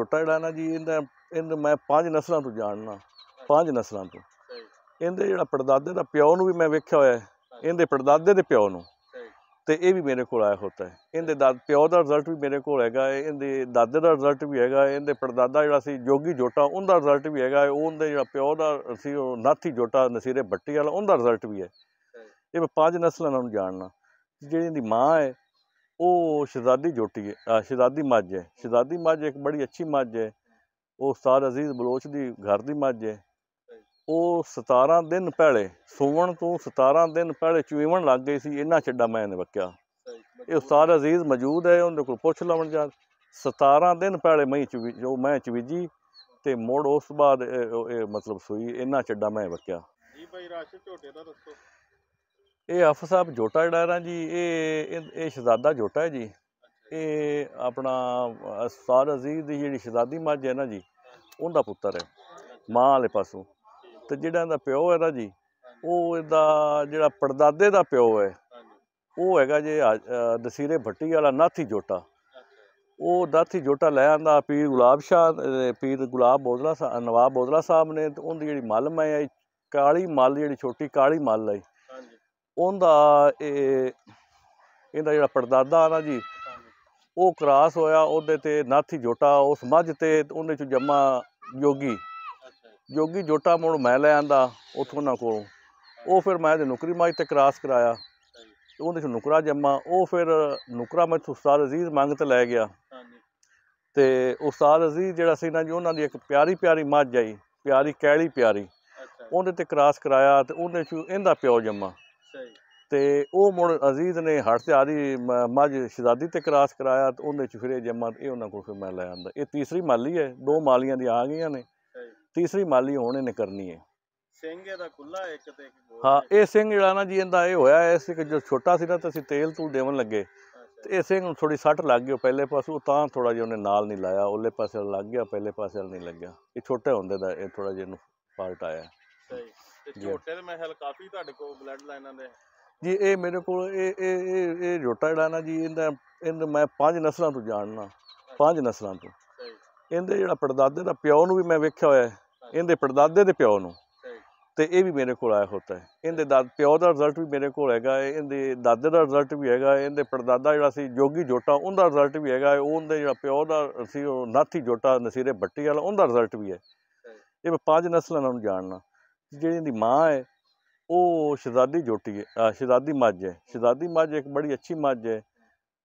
ਟੋਟਾ ਜਿਹੜਾ ਨਾ ਜੀ ਇਹਦਾ ਇਹਨੂੰ ਮੈਂ ਪੰਜ ਨਸਲਾਂ ਤੋਂ ਜਾਣਨਾ ਪੰਜ ਨਸਲਾਂ ਤੋਂ ਇਹਦੇ ਜਿਹੜਾ ਪੜਦਾਦੇ ਦਾ ਪਿਓ ਨੂੰ ਵੀ ਮੈਂ ਵੇਖਿਆ ਹੋਇਆ ਹੈ ਇਹਦੇ ਪੜਦਾਦੇ ਦੇ ਪਿਓ ਨੂੰ ਤੇ ਇਹ ਵੀ ਮੇਰੇ ਕੋਲ ਆਇਆ ਹੁੰਦਾ ਹੈ ਇਹਦੇ ਦਾਦ ਪਿਓ ਦਾ ਰਿਜ਼ਲਟ ਵੀ ਮੇਰੇ ਕੋਲ ਹੈਗਾ ਹੈ ਇਹਦੇ ਦਾਦੇ ਦਾ ਰਿਜ਼ਲਟ ਵੀ ਹੈਗਾ ਹੈ ਇਹਦੇ ਪੜਦਾਦਾ ਜਿਹੜਾ ਸੀ ਜੋਗੀ ਜੋਟਾ ਉਹਦਾ ਰਿਜ਼ਲਟ ਵੀ ਹੈਗਾ ਹੈ ਉਹਦੇ ਜਿਹੜਾ ਪਿਓ ਦਾ ਸੀ ਉਹ ਨਾਥੀ ਜੋਟਾ ਨਸੀਰੇ ਬੱਟੀ ਵਾਲਾ ਉਹਦਾ ਰਿਜ਼ਲਟ ਵੀ ਹੈ ਇਹ ਪੰਜ ਨਸਲਾਂ ਨੂੰ ਜਾਣਨਾ ਜਿਹੜੀ ਇਹਦੀ ਮਾਂ ਹੈ ਉਹ ਸ਼ਹਜ਼ਾਦੀ ਜੋਟੀ ਹੈ ਸ਼ਹਜ਼ਾਦੀ ਮੱਝ ਹੈ ਸ਼ਹਜ਼ਾਦੀ ਮੱਝ ਇੱਕ ਬੜੀ ਅੱਛੀ ਮੱਝ ਹੈ ਉਹ ਉਸਤਾਦ ਅਜ਼ੀਜ਼ ਬਲੋਚ ਦੀ ਘਰ ਦੀ ਮੱਝ ਹੈ ਉਹ 17 ਦਿਨ ਪਹਿਲੇ ਸੋਵਣ ਤੋਂ 17 ਦਿਨ ਪਹਿਲੇ ਚੁਈਵਣ ਲੱਗ ਗਈ ਸੀ ਇਹਨਾਂ ਛੱਡਾ ਮੈਂ ਨੇ ਵਕਿਆ ਇਹ ਉਸਤਾਦ ਅਜ਼ੀਜ਼ ਮੌਜੂਦ ਹੈ ਉਹਨਾਂ ਕੋਲ ਪੁੱਛ ਲਵਣ ਜਾ 17 ਦਿਨ ਪਹਿਲੇ ਮੈਂ ਚੂਵੀ ਜੋ ਮੈਂ ਚਵੀਜੀ ਤੇ ਮੋੜ ਉਸ ਬਾਅਦ ਇਹ ਮਤਲਬ ਸੋਈ ਇਹਨਾਂ ਛੱਡਾ ਮੈਂ ਵਕਿਆ ਜੀ ਭਾਈ ਰਾਸ਼ਿਦ ਝੋਟੇ ਦਾ ਦੱਸੋ ਇਹ ਅਫਸਰ ਸਾਹਿਬ ਜੋਟਾ ਜਿਹੜਾ ਨਾ ਜੀ ਇਹ ਇਹ ਸ਼ਹਜ਼ਾਦਾ ਜੋਟਾ ਹੈ ਜੀ ਇਹ ਆਪਣਾ ਅਸਫਾਰ ਅਜ਼ੀਜ਼ ਦੀ ਜਿਹੜੀ ਸ਼ਹਜ਼ਾਦੀ ਮੱਝ ਹੈ ਨਾ ਜੀ ਉਹਦਾ ਪੁੱਤਰ ਹੈ ਮਾਂ ਵਾਲੇ ਪਾਸੋਂ ਤੇ ਜਿਹੜਾ ਇਹਦਾ ਪਿਓ ਹੈ ਨਾ ਜੀ ਉਹ ਇਹਦਾ ਜਿਹੜਾ ਪਰਦਾਦੇ ਦਾ ਪਿਓ ਹੈ ਉਹ ਹੈਗਾ ਜੇ ਦਸੀਰੇ ਭੱਟੀ ਵਾਲਾ ਨਾਥੀ ਜੋਟਾ ਉਹ ਦਾਥੀ ਜੋਟਾ ਲੈ ਆਂਦਾ ਪੀਰ ਗੁਲਾਬ ਸ਼ਾਹ ਪੀਰ ਗੁਲਾਬ ਬੋਦਲਾ ਨਵਾਬ ਬੋਦਲਾ ਸਾਹਿਬ ਨੇ ਉਹਦੀ ਜਿਹੜੀ ਮਲ ਮੈਂ ਕਾਲੀ ਮਲ ਜਿਹੜੀ ਛੋਟੀ ਕਾਲੀ ਮਲ ਲਈ ਉਹਦਾ ਇਹ ਇਹਦਾ ਜਿਹੜਾ ਪਰਦਾਦਾ ਨਾ ਜੀ ਉਹ ਕ੍ਰਾਸ ਹੋਇਆ ਉਹਦੇ ਤੇ ਨਾਥੀ ਜੋਟਾ ਉਸ ਮੱਝ ਤੇ ਉਹਨੇ ਚ ਜੰਮਾ ਜੋਗੀ ਜੋਗੀ ਜੋਟਾ ਮੋੜ ਮੈਂ ਲੈ ਆਂਦਾ ਉਥੋਂ ਨਾ ਕੋਲ ਉਹ ਫਿਰ ਮੈਂ ਦੇ ਨੁਕਰੀ ਮੱਝ ਤੇ ਕ੍ਰਾਸ ਕਰਾਇਆ ਉਹਦੇ ਚ ਨੁਕਰਾ ਜੰਮਾ ਉਹ ਫਿਰ ਨੁਕਰਾ ਮੈਂ ਉਸਤਾਦ ਅਜ਼ੀਜ਼ ਮੰਗ ਤੇ ਲੈ ਗਿਆ ਤੇ ਉਸਤਾਦ ਅਜ਼ੀਜ਼ ਜਿਹੜਾ ਸੀ ਨਾ ਜੀ ਉਹਨਾਂ ਦੀ ਇੱਕ ਪਿਆਰੀ ਪਿਆਰੀ ਮੱਝ ਆਈ ਪਿਆਰੀ ਕੈਲੀ ਪਿਆਰੀ ਉਹਦੇ ਤੇ ਕ੍ਰਾਸ ਕਰਾਇਆ ਤੇ ਉਹਦੇ ਚ ਇਹਦਾ ਪਿਓ ਜੰਮਾ ਤੇ ਉਹ ਮੁੜ ਅਜ਼ੀਜ਼ ਨੇ ਹੱਟ ਤੇ ਆਦੀ ਮੱਝ ਸ਼ਹਜ਼ਾਦੀ ਤੇ ਕਰਾਸ ਕਰਾਇਆ ਤੇ ਉਹਨੇ ਚ ਫਿਰ ਇਹ ਜਮਾ ਇਹ ਉਹਨਾਂ ਕੋਲ ਫਿਰ ਮੈਂ ਲੈ ਆਂਦਾ ਇਹ ਤੀਸਰੀ ਮਾਲੀ ਹੈ ਦੋ ਮਾਲੀਆਂ ਦੀ ਆ ਗਈਆਂ ਨੇ ਤੀਸਰੀ ਮਾਲੀ ਹੁਣ ਇਹਨੇ ਕਰਨੀ ਹੈ ਸਿੰਘ ਇਹਦਾ ਖੁੱਲਾ ਇੱਕ ਤੇ ਹਾਂ ਇਹ ਸਿੰਘ ਜਿਹੜਾ ਨਾ ਜੀ ਇਹਦਾ ਇਹ ਹੋਇਆ ਇਸ ਕਿ ਜੋ ਛੋਟਾ ਸੀ ਨਾ ਤੇ ਅਸੀਂ ਤੇਲ ਤੂਲ ਦੇਵਣ ਲੱਗੇ ਤੇ ਇਹ ਸਿੰਘ ਨੂੰ ਥੋੜੀ ਸੱਟ ਲੱਗ ਗਈ ਪਹਿਲੇ ਪਾਸੋਂ ਤਾਂ ਥੋੜਾ ਜਿਹਾ ਉਹਨੇ ਨਾਲ ਨਹੀਂ ਲਾਇਆ ਉਹਲੇ ਪਾਸੇ ਲੱਗ ਗਿਆ ਪਹਿਲੇ ਪਾਸੇ ਨਹੀਂ ਲੱਗਿਆ ਇਹ ਛੋਟੇ ਹੁੰਦੇ ਦਾ ਇਹ ਥੋੜਾ ਜਿਹਾ ਇਹਨੂੰ ਫਾਲਟ ਆਇਆ ਸਹੀ ਤੇ ਝੋਟੇ ਦੇ ਮਹਿਲ ਕਾਫੀ ਤੁਹਾਡੇ ਕੋਲ ਬਲੱਡ ਲਾਈਨਾਂ ਦੇ ਜੀ ਇਹ ਮੇਰੇ ਕੋਲ ਇਹ ਇਹ ਇਹ ਇਹ ਝੋਟਾ ਜਿਹੜਾ ਨਾ ਜੀ ਇਹਦਾ ਇਹਦਾ ਮੈਂ ਪੰਜ ਨਸਲਾਂ ਤੋਂ ਜਾਣਨਾ ਪੰਜ ਨਸਲਾਂ ਤੋਂ ਇਹਦੇ ਜਿਹੜਾ ਪੜਦਾਦੇ ਦਾ ਪਿਓ ਨੂੰ ਵੀ ਮੈਂ ਵੇਖਿਆ ਹੋਇਆ ਹੈ ਇਹਦੇ ਪੜਦਾਦੇ ਦੇ ਪਿਓ ਨੂੰ ਤੇ ਇਹ ਵੀ ਮੇਰੇ ਕੋਲ ਆਇਆ ਹੁੰਦਾ ਹੈ ਇਹਦੇ ਦਾਦ ਪਿਓ ਦਾ ਰਿਜ਼ਲਟ ਵੀ ਮੇਰੇ ਕੋਲ ਹੈਗਾ ਹੈ ਇਹਦੇ ਦਾਦੇ ਦਾ ਰਿਜ਼ਲਟ ਵੀ ਹੈਗਾ ਹੈ ਇਹਦੇ ਪੜਦਾਦਾ ਜਿਹੜਾ ਸੀ ਜੋਗੀ ਜੋਟਾ ਉਹਦਾ ਰਿਜ਼ਲਟ ਵੀ ਹੈਗਾ ਹੈ ਉਹਦੇ ਜਿਹੜਾ ਪਿਓ ਦਾ ਸੀ ਉਹ ਨਾਥੀ ਜੋਟਾ ਨਸੀਰੇ ਭੱਟੀ ਵਾਲਾ ਉਹਦਾ ਰਿਜ਼ਲਟ ਵੀ ਹੈ ਇਹ ਮੈਂ ਪੰਜ ਨਸਲਾਂ ਨੂੰ ਜਾਣਨਾ ਜਿਹੜੀ ਦੀ ਮਾਂ ਹੈ ਉਹ ਸ਼ਹਜ਼ਾਦੀ ਜੋਟੀ ਹੈ ਸ਼ਹਜ਼ਾਦੀ ਮੱਝ ਹੈ ਸ਼ਹਜ਼ਾਦੀ ਮੱਝ ਇੱਕ ਬੜੀ ਅੱਛੀ ਮੱਝ ਹੈ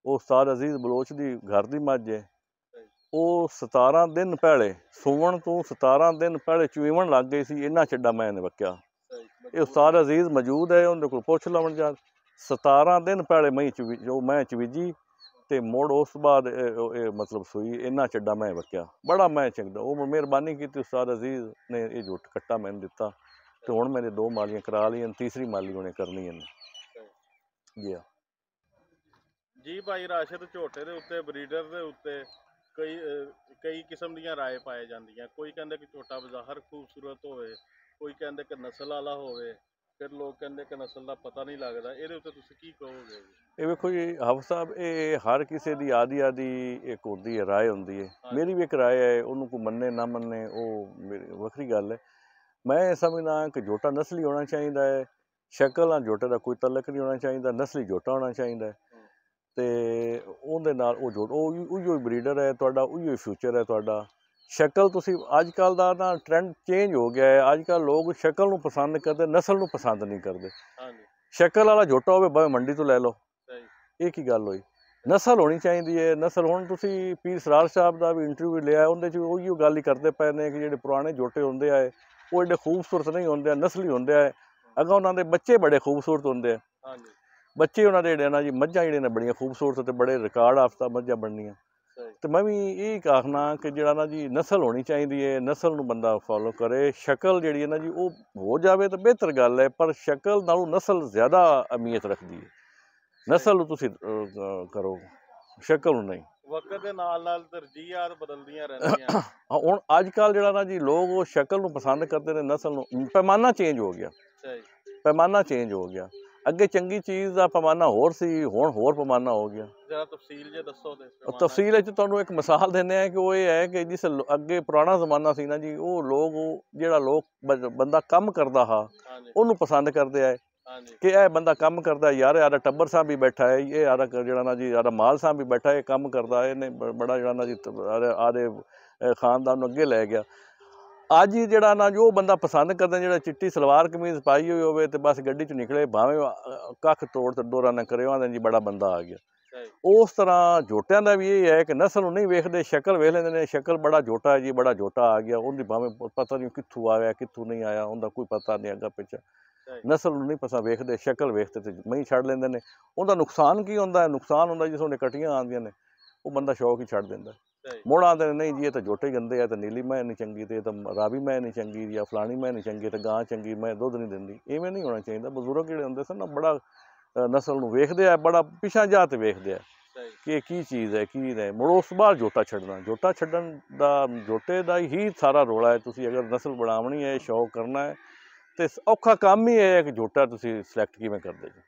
ਉਹ उस्ताद ਅਜ਼ੀਜ਼ ਬਲੋਚ ਦੀ ਘਰ ਦੀ ਮੱਝ ਹੈ ਉਹ 17 ਦਿਨ ਪਹਿਲੇ ਸੋਵਣ ਤੋਂ 17 ਦਿਨ ਪਹਿਲੇ ਚੁਈਵਣ ਲੱਗ ਗਈ ਸੀ ਇਹਨਾਂ ਛੱਡਾ ਮੈਂ ਨੇ ਵਕਿਆ ਇਹ ਉਸਤਾਦ ਅਜ਼ੀਜ਼ ਮੌਜੂਦ ਹੈ ਉਹਨੇ ਕੋਲ ਪੁੱਛ ਲਵਣ ਜਾ 17 ਦਿਨ ਪਹਿਲੇ ਮੈਂ ਚੂਵੀ ਜੋ ਮੈਂ ਚਵੀਜੀ ਤੇ ਮੋੜ ਉਸ ਬਾਅਦ ਇਹ ਮਤਲਬ ਸੋਈ ਇਹਨਾਂ ਛੱਡਾ ਮੈਂ ਵਕਿਆ ਬੜਾ ਮੈਂ ਚੰਗਦਾ ਉਹ ਮਿਹਰਬਾਨੀ ਕੀਤੀ ਉਸਤਾਦ ਅਜ਼ੀਜ਼ ਨੇ ਇਹ ਜੋਟ ਕੱਟਾ ਮੈਨੂੰ ਦਿੱਤਾ ਤੇ ਹੁਣ ਮੇਰੇ ਦੋ ਮਾਲੀਆਂ ਕਰਾ ਲਈਆਂ ਤੀਸਰੀ ਮਾਲੀ ਹੁਣੇ ਕਰਨੀ ਹੈ ਜੀ ਆ ਜੀ ਭਾਈ ਰਾਸ਼ਦ ਝੋਟੇ ਦੇ ਉੱਤੇ ਬਰੀਡਰ ਦੇ ਉੱਤੇ ਕਈ ਕਈ ਕਿਸਮ ਦੀਆਂ ਰਾਏ ਪਾਏ ਜਾਂਦੀਆਂ ਕੋਈ ਕਹਿੰਦੇ ਕਿ ਝੋਟਾ ਬਜ਼ਾਹਰ ਖੂਬਸੂਰਤ ਹੋਵੇ ਕੋਈ ਕਹਿੰਦੇ ਕਿ ਨਸਲ ਵਾਲਾ ਹੋਵੇ ਫਿਰ ਲੋਕ ਕਹਿੰਦੇ ਕਿ ਨਸਲ ਦਾ ਪਤਾ ਨਹੀਂ ਲੱਗਦਾ ਇਹਦੇ ਉੱਤੇ ਤੁਸੀਂ ਕੀ ਕਹੋਗੇ ਇਹ ਵੇਖੋ ਜੀ ਹਫ ਸਾਹਿਬ ਇਹ ਹਰ ਕਿਸੇ ਦੀ ਆਦੀ ਆਦੀ ਇੱਕ ਹੁੰਦੀ ਹੈ ਰਾਏ ਹੁੰਦੀ ਹੈ ਮੇਰੀ ਵੀ ਇੱਕ ਰਾਏ ਹੈ ਉਹਨੂੰ ਕੋ ਮੰਨੇ ਨਾ ਮੰਨੇ ਉਹ ਵੱਖਰੀ ਗੱਲ ਹੈ ਮੈਂ ਸਮਝਦਾ ਹਾਂ ਕਿ ਜੋਟਾ ਨਸਲੀ ਹੋਣਾ ਚਾਹੀਦਾ ਹੈ ਸ਼ਕਲ ਨਾਲ ਜੋਟੇ ਦਾ ਕੋਈ ਤਲਕ ਨਹੀਂ ਹੋਣਾ ਚਾਹੀਦਾ ਨਸਲੀ ਜੋਟਾ ਹੋਣਾ ਚਾਹੀਦਾ ਤੇ ਉਹਦੇ ਨਾਲ ਉਹ ਜੋ ਉਹ ਉਹੀ ਬਰੀਡਰ ਹੈ ਤੁਹਾਡਾ ਉਹੀ ਫਿਊਚਰ ਹੈ ਤੁਹਾਡਾ ਸ਼ਕਲ ਤੁਸੀਂ ਅੱਜ ਕੱਲ ਦਾ ਤਾਂ ਟ੍ਰੈਂਡ ਚੇਂਜ ਹੋ ਗਿਆ ਹੈ ਅੱਜ ਕੱਲ ਲੋਕ ਸ਼ਕਲ ਨੂੰ ਪਸੰਦ ਕਰਦੇ ਨਸਲ ਨੂੰ ਪਸੰਦ ਨਹੀਂ ਕਰਦੇ ਹਾਂਜੀ ਸ਼ਕਲ ਵਾਲਾ ਜੋਟਾ ਹੋਵੇ ਭਾਵੇਂ ਮੰਡੀ ਤੋਂ ਲੈ ਲਓ ਸਹੀ ਇਹ ਕੀ ਗੱਲ ਹੋਈ ਨਸਲ ਹੋਣੀ ਚਾਹੀਦੀ ਹੈ ਨਸਲ ਹੁਣ ਤੁਸੀਂ ਪੀਰ ਸਰਾਰ ਸਾਹਿਬ ਦਾ ਵੀ ਇੰਟਰਵਿਊ ਲਿਆ ਉਹਦੇ ਚ ਉਹੀ ਗੱਲ ਹੀ ਕਰਦੇ ਪਏ ਨੇ ਕਿ ਜਿਹੜੇ ਪੁਰਾਣੇ ਜੋਟੇ ਹੁੰਦੇ ਆਏ ਉਹ ਜਿਹੜੇ ਖੂਬਸੂਰਤ ਨਹੀਂ ਹੁੰਦੇ ਆ ਨਸਲੀ ਹੁੰਦੇ ਆ ਅਗਾ ਉਹਨਾਂ ਦੇ ਬੱਚੇ ਬੜੇ ਖੂਬਸੂਰਤ ਹੁੰਦੇ ਆ ਹਾਂਜੀ ਬੱਚੇ ਉਹਨਾਂ ਦੇ ਜਿਹੜੇ ਨਾ ਜੀ ਮੱਝਾਂ ਜਿਹੜੇ ਨੇ ਬੜੀਆਂ ਖੂਬਸੂਰਤ ਤੇ ਬੜੇ ਰਿਕਾਰਡ ਆਫਤਾ ਮੱਝਾਂ ਬਣਨੀਆਂ ਤੇ ਮੈਂ ਵੀ ਇਹ ਕਹਣਾ ਕਿ ਜਿਹੜਾ ਨਾ ਜੀ ਨਸਲ ਹੋਣੀ ਚਾਹੀਦੀ ਏ ਨਸਲ ਨੂੰ ਬੰਦਾ ਫੋਲੋ ਕਰੇ ਸ਼ਕਲ ਜਿਹੜੀ ਹੈ ਨਾ ਜੀ ਉਹ ਹੋ ਜਾਵੇ ਤਾਂ ਬਿਹਤਰ ਗੱਲ ਹੈ ਪਰ ਸ਼ਕਲ ਨਾਲੋਂ ਨਸਲ ਜ਼ਿਆਦਾ ਅਮੀਅਤ ਰੱਖਦੀ ਹੈ ਨਸਲ ਨੂੰ ਤੁਸੀਂ ਕਰੋ ਸ਼ਕਲ ਨੂੰ ਨਹੀਂ ਵਕਤ ਦੇ ਨਾਲ ਨਾਲ ਤਰਜੀਹਾਂ ਬਦਲਦੀਆਂ ਰਹਿੰਦੀਆਂ ਹੁਣ ਅੱਜ ਕੱਲ ਜਿਹੜਾ ਨਾ ਜੀ ਲੋਕ ਉਹ ਸ਼ਕਲ ਨੂੰ ਪਸੰਦ ਕਰਦੇ ਨੇ ਨਸਲ ਨੂੰ ਪੈਮਾਨਾ ਚੇਂਜ ਹੋ ਗਿਆ ਸਹੀ ਪੈਮਾਨਾ ਚੇਂਜ ਹੋ ਗਿਆ ਅੱਗੇ ਚੰਗੀ ਚੀਜ਼ ਦਾ ਪੈਮਾਨਾ ਹੋਰ ਸੀ ਹੁਣ ਹੋਰ ਪੈਮਾਨਾ ਹੋ ਗਿਆ ਜਰਾ ਤਫਸੀਲ ਜੇ ਦੱਸੋ ਦੇ ਤਫਸੀਲ ਵਿੱਚ ਤੁਹਾਨੂੰ ਇੱਕ ਮਿਸਾਲ ਦਿੰਦੇ ਆ ਕਿ ਉਹ ਇਹ ਹੈ ਕਿ ਜਿਸ ਅੱਗੇ ਪੁਰਾਣਾ ਜ਼ਮਾਨਾ ਸੀ ਨਾ ਜੀ ਉਹ ਲੋਕ ਜਿਹੜਾ ਲੋਕ ਬੰਦਾ ਕੰਮ ਕਰਦਾ ਹਾ ਉਹਨੂੰ ਪਸੰਦ ਕਰਦੇ ਆ ਕਿ ਇਹ ਬੰਦਾ ਕੰਮ ਕਰਦਾ ਯਾਰ ਯਾਰਾ ਟੱਬਰ ਸਾਹ ਵੀ ਬੈਠਾ ਹੈ ਇਹ ਯਾਰਾ ਜਿਹੜਾ ਨਾ ਜੀ ਯਾਰਾ ਮਾਲ ਸਾਹ ਵੀ ਬੈਠਾ ਹੈ ਕੰਮ ਕਰਦਾ ਹੈ ਇਹਨੇ ਬੜਾ ਜਿਹੜਾ ਨਾ ਜੀ ਆਦੇ ਖਾਨਦਾਨ ਨੂੰ ਅੱਗੇ ਲੈ ਗਿਆ ਅੱਜ ਹੀ ਜਿਹੜਾ ਨਾ ਜੋ ਬੰਦਾ ਪਸੰਦ ਕਰਦਾ ਜਿਹੜਾ ਚਿੱਟੀ ਸਲਵਾਰ ਕਮੀਜ਼ ਪਾਈ ਹੋਈ ਹੋਵੇ ਤੇ ਬਸ ਗੱਡੀ ਚ ਨਿਕਲੇ ਭਾਵੇਂ ਕੱਖ ਤੋੜ ਤੇ ਡੋਰਾ ਨਾ ਕਰਿਓ ਆਂਦੇ ਜੀ ਬੜਾ ਬੰਦਾ ਆ ਗਿਆ ਉਸ ਤਰ੍ਹਾਂ ਝੋਟਿਆਂ ਦਾ ਵੀ ਇਹ ਹੈ ਕਿ ਨਸਲ ਨੂੰ ਨਹੀਂ ਵੇਖਦੇ ਸ਼ਕਲ ਵੇਖ ਲੈਂਦੇ ਨੇ ਸ਼ਕਲ ਬੜਾ ਝੋਟਾ ਹੈ ਜੀ ਬੜਾ ਝੋਟਾ ਆ ਗਿਆ ਉਹਦੀ ਭਾਵੇਂ ਪਤਾ ਨਹੀਂ ਕਿੱਥੋਂ ਆਇਆ ਕਿੱਥੋਂ ਨਹੀਂ ਆਇਆ ਉਹਦਾ ਕੋਈ ਪਤਾ ਨਹੀਂ ਅੱਗਾ ਪਿੱਛਾ ਨਸਲ ਨੂੰ ਨਹੀਂ ਪਸਾ ਵੇਖਦੇ ਸ਼ਕਲ ਵੇਖਦੇ ਤੇ ਮਹੀਂ ਛੱਡ ਲੈਂਦੇ ਨੇ ਉਹਦਾ ਨੁਕਸਾਨ ਕੀ ਹੁੰਦਾ ਹੈ ਨੁਕਸਾਨ ਹੁੰਦਾ ਜਿਸ ਉਹਨੇ ਕਟੀਆਂ ਆਉਂਦੀਆਂ ਨੇ ਉਹ ਬੰਦਾ ਸ਼ੌਕ ਹੀ ਛੱਡ ਦਿੰਦਾ ਮੋੜ ਆਉਂਦੇ ਨੇ ਨਹੀਂ ਜੀ ਇਹ ਤਾਂ ਝੋਟੇ ਗੰਦੇ ਆ ਤਾਂ ਨੀਲੀ ਮੈਂ ਨਹੀਂ ਚੰਗੀ ਤੇ ਇਹ ਤਾਂ ਰਾਵੀ ਮੈਂ ਨਹੀਂ ਚੰਗੀ ਜਾਂ ਫਲਾਣੀ ਮੈਂ ਨਹੀਂ ਚੰਗੀ ਤੇ ਗਾਂ ਚੰਗੀ ਮੈਂ ਦੁੱਧ ਨਹੀਂ ਦਿੰਦੀ ਐਵੇਂ ਨਹੀਂ ਹੋਣਾ ਚਾਹੀਦਾ ਬਜ਼ੁਰਗ ਜਿਹੜੇ ਹੁੰਦੇ ਸਨ ਨਾ ਬੜਾ ਨਸਲ ਨੂੰ ਵੇਖਦੇ ਆ ਬੜਾ ਪਿਛਾ ਜਾਤ ਵੇਖਦੇ ਆ ਕਿ ਇਹ ਕੀ ਚੀਜ਼ ਹੈ ਕੀ ਨਹੀਂ ਮੋੜ ਉਸ ਬਾਅਦ ਝੋਟਾ ਛੱਡਣਾ ਝੋਟਾ ਛੱਡਣ ਦਾ ਝੋਟੇ ਦਾ ਹੀ ਸਾਰਾ ਰੋਲਾ ਹੈ ਤੁਸੀਂ ਅਗਰ ਨਸਲ ਬਣਾਉਣੀ ਹੈ ਸ਼ੌਕ ਕਰਨਾ ਹੈ ਤੇ ਔਖਾ ਕੰਮ ਹੀ ਹੈ ਕਿ ਝੋਟਾ ਤੁਸੀਂ ਸਿਲੈਕਟ ਕਿਵੇਂ ਕਰਦੇ ਜੀ